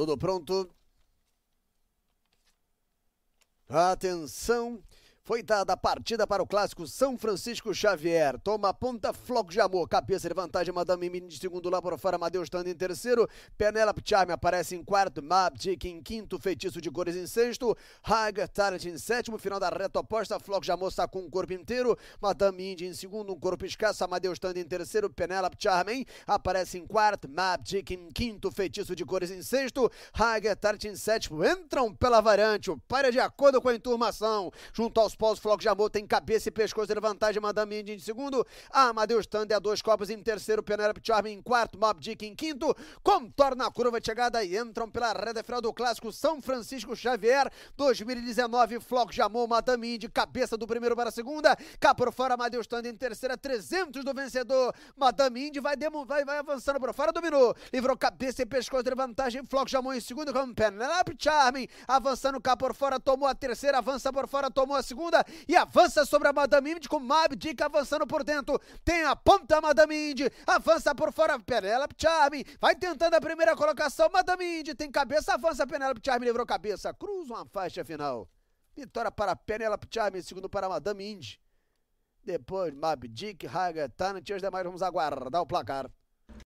Tudo pronto? Atenção, foi dada a partida para o clássico São Francisco Xavier. Toma ponta, Floco de Amor. Cabeça de vantagem, Madame Mini de segundo lá por fora. Amadeus estando em terceiro. Penelope Charme aparece em quarto. Mabdick em quinto. Feitiço de cores em sexto. Haga em sétimo. Final da reta oposta. Floco de Amor está com o corpo inteiro. Madame Indy em segundo. Um corpo escasso. Amadeus estando em terceiro. Penelope Charme aparece em quarto. Mabdick em quinto. Feitiço de cores em sexto. Haga em sétimo. Entram pela variante. O para é de acordo com a enturmação. Junto aos Pós, Floco de Amor tem cabeça e pescoço de vantagem, Madame Indy em segundo, ah, Amadeus Thunder a dois copos em terceiro, Penelope Charme em quarto, Mob Dick em quinto, contorna a curva de chegada e entram pela reta final do clássico São Francisco Xavier 2019, Floco de Amor, Madame Indy, cabeça do primeiro para a segunda, cá por fora, Amadeus Thunder em terceira, 300 do vencedor, Madame Indy vai, vai, vai avançando por fora, dominou, livrou cabeça e pescoço de vantagem, Floco de Amor em segundo, com Penelope Charme, avançando cá por fora, tomou a terceira, avança por fora, tomou a segunda, segunda e avança sobre a Madame Indy com Mab Dick avançando por dentro. Tem a ponta Madame Indy, avança por fora Penelope Charme, vai tentando a primeira colocação. Madame Indy tem cabeça, avança Penelope Charme, livrou cabeça, cruza uma faixa final. Vitória para Penelope Charme, segundo para Madame Indy. Depois Mab Dick, Haga, Tanit e os demais vamos aguardar o placar.